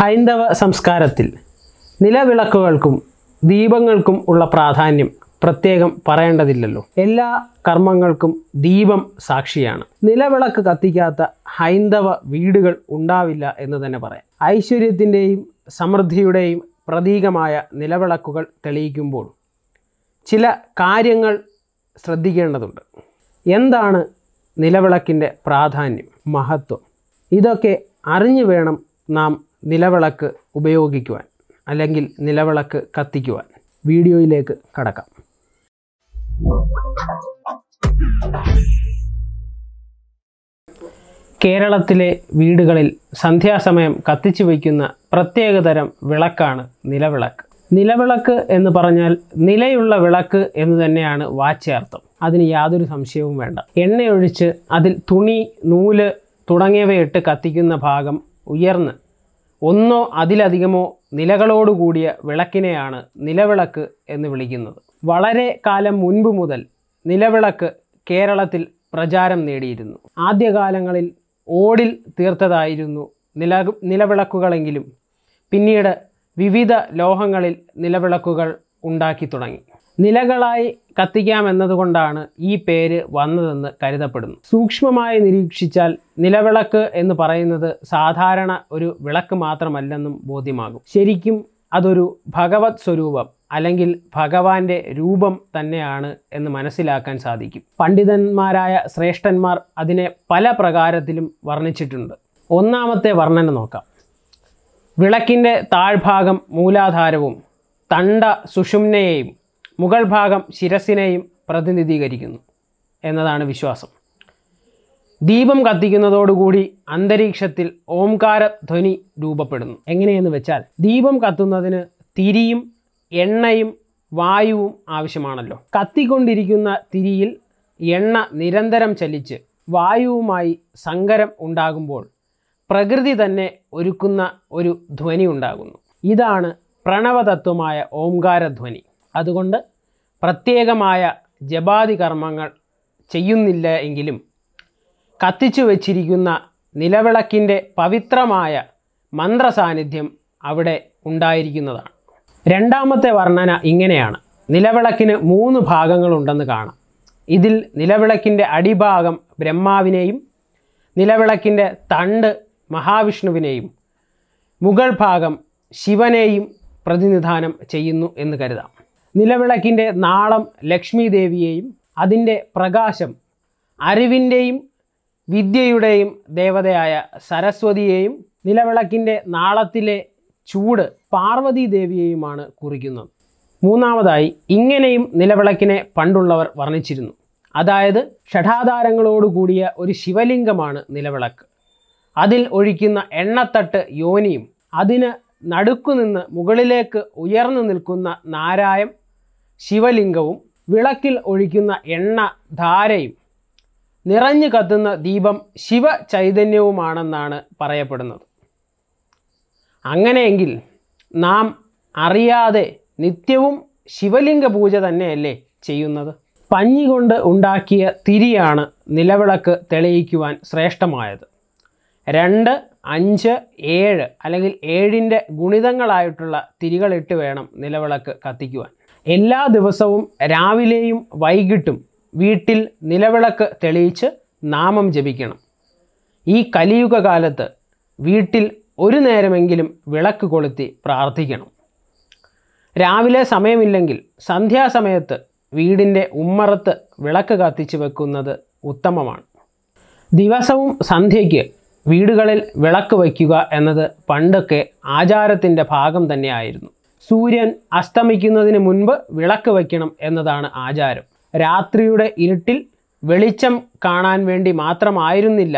ഹൈന്ദവ സംസ്കാരത്തിൽ നിലവിളക്കുകൾക്കും ദീപങ്ങൾക്കും ഉള്ള പ്രാധാന്യം പ്രത്യേകം പറയേണ്ടതില്ലല്ലോ എല്ലാ കർമ്മങ്ങൾക്കും ദീപം സാക്ഷിയാണ് നിലവിളക്ക് കത്തിക്കാത്ത ഹൈന്ദവ വീടുകൾ ഉണ്ടാവില്ല എന്ന് തന്നെ പറയാം ഐശ്വര്യത്തിൻ്റെയും സമൃദ്ധിയുടെയും പ്രതീകമായ നിലവിളക്കുകൾ തെളിയിക്കുമ്പോൾ ചില കാര്യങ്ങൾ ശ്രദ്ധിക്കേണ്ടതുണ്ട് എന്താണ് നിലവിളക്കിൻ്റെ പ്രാധാന്യം മഹത്വം ഇതൊക്കെ അറിഞ്ഞു വേണം നാം നിലവിളക്ക് ഉപയോഗിക്കുവാൻ അല്ലെങ്കിൽ നിലവിളക്ക് കത്തിക്കുവാൻ വീഡിയോയിലേക്ക് കടക്കാം കേരളത്തിലെ വീടുകളിൽ സന്ധ്യാസമയം കത്തിച്ചു വയ്ക്കുന്ന പ്രത്യേകതരം വിളക്കാണ് നിലവിളക്ക് നിലവിളക്ക് എന്ന് പറഞ്ഞാൽ നിലയുള്ള വിളക്ക് എന്ന് തന്നെയാണ് വാച്യാർത്ഥം അതിന് യാതൊരു സംശയവും വേണ്ട എണ്ണയൊഴിച്ച് അതിൽ തുണി നൂല് തുടങ്ങിയവയിട്ട് കത്തിക്കുന്ന ഭാഗം ഉയർന്ന് ഒന്നോ അതിലധികമോ നിലകളോടുകൂടിയ വിളക്കിനെയാണ് നിലവിളക്ക് എന്ന് വിളിക്കുന്നത് വളരെ കാലം മുൻപ് മുതൽ നിലവിളക്ക് കേരളത്തിൽ പ്രചാരം നേടിയിരുന്നു ആദ്യകാലങ്ങളിൽ ഓടിൽ തീർത്തതായിരുന്നു നില നിലവിളക്കുകളെങ്കിലും പിന്നീട് വിവിധ ലോഹങ്ങളിൽ നിലവിളക്കുകൾ ഉണ്ടാക്കി തുടങ്ങി നിലകളായി കത്തിക്കാമെന്നതുകൊണ്ടാണ് ഈ പേര് വന്നതെന്ന് കരുതപ്പെടുന്നു സൂക്ഷ്മമായി നിരീക്ഷിച്ചാൽ നിലവിളക്ക് എന്ന് പറയുന്നത് സാധാരണ ഒരു വിളക്ക് മാത്രമല്ലെന്നും ബോധ്യമാകും ശരിക്കും അതൊരു ഭഗവത് സ്വരൂപം അല്ലെങ്കിൽ ഭഗവാന്റെ രൂപം തന്നെയാണ് എന്ന് മനസ്സിലാക്കാൻ സാധിക്കും പണ്ഡിതന്മാരായ ശ്രേഷ്ഠന്മാർ അതിനെ പല പ്രകാരത്തിലും വർണ്ണിച്ചിട്ടുണ്ട് ഒന്നാമത്തെ വർണ്ണന നോക്കാം വിളക്കിൻ്റെ താഴ്ഭാഗം മൂലാധാരവും തണ്ട സുഷുമ്നയെയും മുകൾ ഭാഗം ശിരസിനെയും പ്രതിനിധീകരിക്കുന്നു എന്നതാണ് വിശ്വാസം ദീപം കത്തിക്കുന്നതോടുകൂടി അന്തരീക്ഷത്തിൽ ഓംകാര ധ്വനി രൂപപ്പെടുന്നു എങ്ങനെയെന്ന് വെച്ചാൽ ദീപം കത്തുന്നതിന് തിരിയും എണ്ണയും വായുവും ആവശ്യമാണല്ലോ കത്തിക്കൊണ്ടിരിക്കുന്ന തിരിയിൽ എണ്ണ നിരന്തരം ചലിച്ച് വായുവുമായി സങ്കരം ഉണ്ടാകുമ്പോൾ പ്രകൃതി തന്നെ ഒരുക്കുന്ന ഒരു ധ്വനി ഉണ്ടാകുന്നു ഇതാണ് പ്രണവതത്വമായ ഓംകാരധ്വനി അതുകൊണ്ട് പ്രത്യേകമായ ജപാതി കർമ്മങ്ങൾ ചെയ്യുന്നില്ല എങ്കിലും കത്തിച്ചു വച്ചിരിക്കുന്ന നിലവിളക്കിൻ്റെ പവിത്രമായ മന്ത്ര സാന്നിധ്യം അവിടെ ഉണ്ടായിരിക്കുന്നതാണ് രണ്ടാമത്തെ വർണ്ണന ഇങ്ങനെയാണ് നിലവിളക്കിന് മൂന്ന് ഭാഗങ്ങളുണ്ടെന്ന് കാണാം ഇതിൽ നിലവിളക്കിൻ്റെ അടിഭാഗം ബ്രഹ്മാവിനെയും നിലവിളക്കിൻ്റെ തണ്ട് മഹാവിഷ്ണുവിനെയും മുഗൾ ഭാഗം ശിവനെയും പ്രതിനിധാനം ചെയ്യുന്നു എന്ന് കരുതാം നിലവിളക്കിൻ്റെ നാളം ലക്ഷ്മി ദേവിയെയും അതിൻ്റെ പ്രകാശം അറിവിൻ്റെയും വിദ്യയുടെയും ദേവതയായ സരസ്വതിയെയും നിലവിളക്കിൻ്റെ നാളത്തിലെ ചൂട് പാർവതി ദേവിയെയുമാണ് കുറിക്കുന്നത് മൂന്നാമതായി ഇങ്ങനെയും നിലവിളക്കിനെ പണ്ടുള്ളവർ വർണ്ണിച്ചിരുന്നു അതായത് ഷഠാധാരങ്ങളോടുകൂടിയ ഒരു ശിവലിംഗമാണ് നിലവിളക്ക് അതിൽ ഒഴിക്കുന്ന എണ്ണത്തട്ട് യോനിയും അതിന് നടുക്കുനിന്ന് മുകളിലേക്ക് ഉയർന്നു നിൽക്കുന്ന നാരായം ശിവലിംഗവും വിളക്കിൽ ഒഴിക്കുന്ന എണ്ണ ധാരയും നിറഞ്ഞു കത്തുന്ന ദീപം ശിവ ചൈതന്യവുമാണെന്നാണ് പറയപ്പെടുന്നത് അങ്ങനെയെങ്കിൽ നാം അറിയാതെ നിത്യവും ശിവലിംഗ പൂജ തന്നെയല്ലേ ചെയ്യുന്നത് പഞ്ഞി കൊണ്ട് ഉണ്ടാക്കിയ തിരിയാണ് നിലവിളക്ക് തെളിയിക്കുവാൻ ശ്രേഷ്ഠമായത് രണ്ട് അഞ്ച് ഏഴ് അല്ലെങ്കിൽ ഏഴിൻ്റെ ഗുണിതങ്ങളായിട്ടുള്ള തിരികളിട്ട് വേണം നിലവിളക്ക് കത്തിക്കുവാൻ എല്ലാ ദിവസവും രാവിലെയും വൈകിട്ടും വീട്ടിൽ നിലവിളക്ക് തെളിയിച്ച് നാമം ജപിക്കണം ഈ കലിയുഗ കാലത്ത് വീട്ടിൽ ഒരു നേരമെങ്കിലും വിളക്ക് കൊളുത്തി പ്രാർത്ഥിക്കണം രാവിലെ സമയമില്ലെങ്കിൽ സന്ധ്യാസമയത്ത് വീടിൻ്റെ ഉമ്മറത്ത് വിളക്ക് കത്തിച്ച് വെക്കുന്നത് ഉത്തമമാണ് ദിവസവും സന്ധ്യയ്ക്ക് വീടുകളിൽ വിളക്ക് വയ്ക്കുക എന്നത് പണ്ടൊക്കെ ആചാരത്തിൻ്റെ ഭാഗം തന്നെയായിരുന്നു സൂര്യൻ അസ്തമിക്കുന്നതിന് മുൻപ് വിളക്ക് വയ്ക്കണം എന്നതാണ് ആചാരം രാത്രിയുടെ ഇരുട്ടിൽ വെളിച്ചം കാണാൻ വേണ്ടി മാത്രമായിരുന്നില്ല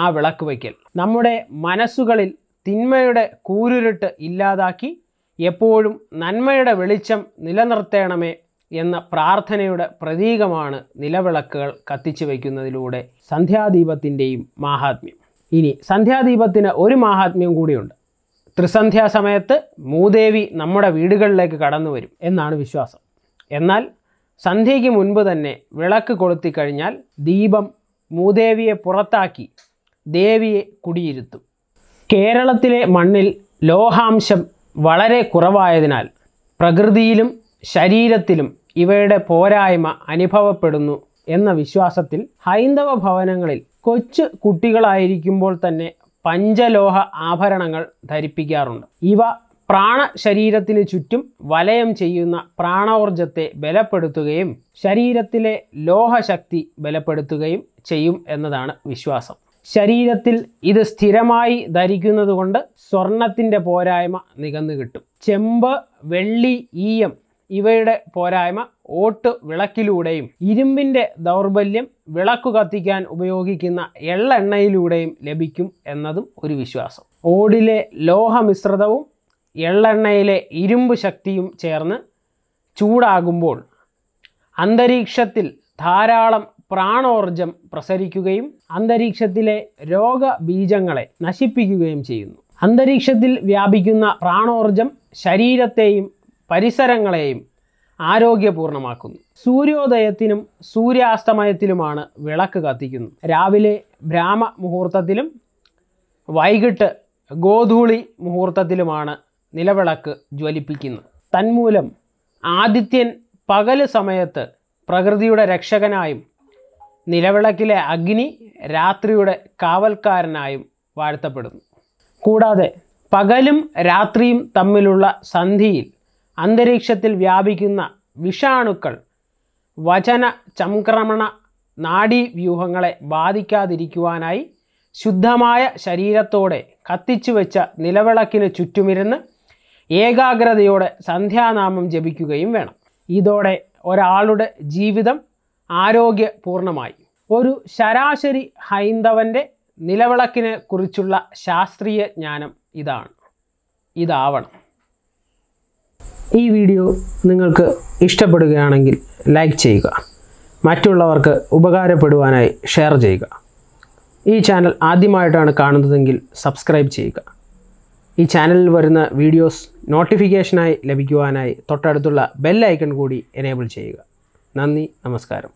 ആ വിളക്ക് വയ്ക്കൽ നമ്മുടെ മനസ്സുകളിൽ തിന്മയുടെ കൂരുരുട്ട് ഇല്ലാതാക്കി എപ്പോഴും നന്മയുടെ വെളിച്ചം നിലനിർത്തേണമേ എന്ന പ്രാർത്ഥനയുടെ പ്രതീകമാണ് നിലവിളക്കുകൾ കത്തിച്ചു വയ്ക്കുന്നതിലൂടെ സന്ധ്യാദീപത്തിൻ്റെയും മാഹാത്മ്യം ഇനി സന്ധ്യാദീപത്തിന് ഒരു മാഹാത്മ്യം കൂടിയുണ്ട് സമയത്ത് മൂദേവി നമ്മുടെ വീടുകളിലേക്ക് കടന്നു വരും എന്നാണ് വിശ്വാസം എന്നാൽ സന്ധ്യയ്ക്ക് മുൻപ് തന്നെ വിളക്ക് കൊളുത്തി കഴിഞ്ഞാൽ ദീപം മൂദേവിയെ പുറത്താക്കി ദേവിയെ കുടിയിരുത്തും കേരളത്തിലെ മണ്ണിൽ ലോഹാംശം വളരെ കുറവായതിനാൽ പ്രകൃതിയിലും ശരീരത്തിലും ഇവയുടെ പോരായ്മ അനുഭവപ്പെടുന്നു എന്ന വിശ്വാസത്തിൽ ഹൈന്ദവ ഭവനങ്ങളിൽ കൊച്ചു കുട്ടികളായിരിക്കുമ്പോൾ തന്നെ പഞ്ചലോഹ ആഭരണങ്ങൾ ധരിപ്പിക്കാറുണ്ട് ഇവ പ്രാണ ശരീരത്തിന് ചുറ്റും വലയം ചെയ്യുന്ന പ്രാണോർജത്തെ ബലപ്പെടുത്തുകയും ശരീരത്തിലെ ലോഹശക്തി ബലപ്പെടുത്തുകയും ചെയ്യും എന്നതാണ് വിശ്വാസം ശരീരത്തിൽ ഇത് സ്ഥിരമായി ധരിക്കുന്നതുകൊണ്ട് സ്വർണത്തിൻ്റെ പോരായ്മ നികന്നു കിട്ടും ചെമ്പ് വെള്ളി ഈയം ഇവയുടെ പോരായ്മ ഓട്ട് വിളക്കിലൂടെയും ഇരുമ്പിൻ്റെ ദൗർബല്യം വിളക്കു കത്തിക്കാൻ ഉപയോഗിക്കുന്ന എള്ളെണ്ണയിലൂടെയും ലഭിക്കും എന്നതും ഒരു വിശ്വാസം ഓടിലെ ലോഹമിശ്രിതവും എള്ളെണ്ണയിലെ ഇരുമ്പ് ശക്തിയും ചേർന്ന് ചൂടാകുമ്പോൾ അന്തരീക്ഷത്തിൽ ധാരാളം പ്രാണോർജം പ്രസരിക്കുകയും അന്തരീക്ഷത്തിലെ രോഗബീജങ്ങളെ നശിപ്പിക്കുകയും ചെയ്യുന്നു അന്തരീക്ഷത്തിൽ വ്യാപിക്കുന്ന പ്രാണോർജം ശരീരത്തെയും പരിസരങ്ങളെയും ആരോഗ്യപൂർണമാക്കുന്നു സൂര്യോദയത്തിനും സൂര്യാസ്തമയത്തിലുമാണ് വിളക്ക് കത്തിക്കുന്നത് രാവിലെ ബ്രാഹ്മ മുഹൂർത്തത്തിലും വൈകിട്ട് ഗോധൂളി മുഹൂർത്തത്തിലുമാണ് നിലവിളക്ക് ജ്വലിപ്പിക്കുന്നത് തന്മൂലം ആദിത്യൻ പകൽ സമയത്ത് പ്രകൃതിയുടെ രക്ഷകനായും നിലവിളക്കിലെ അഗ്നി രാത്രിയുടെ കാവൽക്കാരനായും വാഴ്ത്തപ്പെടുന്നു കൂടാതെ പകലും രാത്രിയും തമ്മിലുള്ള സന്ധിയിൽ അന്തരീക്ഷത്തിൽ വ്യാപിക്കുന്ന വിഷാണുക്കൾ വചന ചംക്രമണ നാഡീവ്യൂഹങ്ങളെ ബാധിക്കാതിരിക്കുവാനായി ശുദ്ധമായ ശരീരത്തോടെ കത്തിച്ചു വെച്ച നിലവിളക്കിന് ചുറ്റുമിരുന്ന് ഏകാഗ്രതയോടെ സന്ധ്യാനാമം ജപിക്കുകയും വേണം ഇതോടെ ഒരാളുടെ ജീവിതം ആരോഗ്യപൂർണമായി ഒരു ശരാശരി ഹൈന്ദവൻ്റെ നിലവിളക്കിനെ കുറിച്ചുള്ള ശാസ്ത്രീയ ജ്ഞാനം ഇതാണ് ഇതാവണം ഈ വീഡിയോ നിങ്ങൾക്ക് ഇഷ്ടപ്പെടുകയാണെങ്കിൽ ലൈക്ക് ചെയ്യുക മറ്റുള്ളവർക്ക് ഉപകാരപ്പെടുവാനായി ഷെയർ ചെയ്യുക ഈ ചാനൽ ആദ്യമായിട്ടാണ് കാണുന്നതെങ്കിൽ സബ്സ്ക്രൈബ് ചെയ്യുക ഈ ചാനലിൽ വരുന്ന വീഡിയോസ് നോട്ടിഫിക്കേഷനായി ലഭിക്കുവാനായി തൊട്ടടുത്തുള്ള ബെല്ലൈക്കൺ കൂടി എനേബിൾ ചെയ്യുക നന്ദി നമസ്കാരം